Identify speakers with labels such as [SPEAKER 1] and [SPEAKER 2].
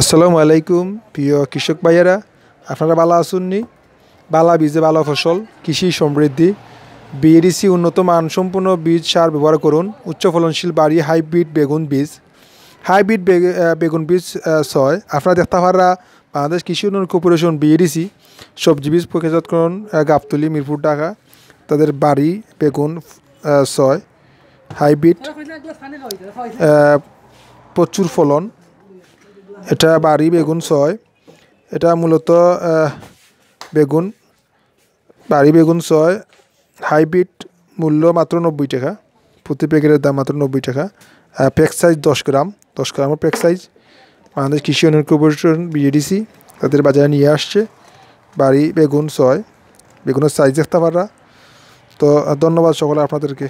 [SPEAKER 1] আসসালামু আলাইকুম প্রিয় কৃষক ভাইয়েরা আপনারা ভালো আসুননি বালা বীজে ভালো ফসল কৃষি সমৃদ্ধি বিএডিসি উন্নত মানসম্পন্ন বীজ সার ব্যবহার করুন উচ্চ ফলনশীল বাড়ি হাইব্রিড বেগুন বীজ হাইব্রিড বেগুন বীজ ছয় আপনারা দেখতে পারা বাংলাদেশ কৃষি উন্নয়ন কর্পোরেশন বিএডিসি সবজি বীজ প্রক্রিয়াজাতকরণ গাবতলি মিরপুর ঢাকা তাদের বাড়ি বেগুন ছয় হাইব্রিড প্রচুর ফলন এটা বাড়ি বেগুন ছয় এটা মূলত বেগুন বাড়ি বেগুন ছয় হাইব্রিড মূল্য মাত্র নব্বই টাকা প্রতি প্যাকেটের দাম মাত্র নব্বই টাকা প্যাক সাইজ দশ গ্রাম দশ গ্রামের প্যাক সাইজ বাংলাদেশ কৃষি উন্নয়ন কর্পোরেশন বিএডিসি তাদের বাজারে নিয়ে আসছে বাড়ি বেগুন ছয় বেগুনের সাইজ দেখতে পারা তো ধন্যবাদ সকলে আপনাদেরকে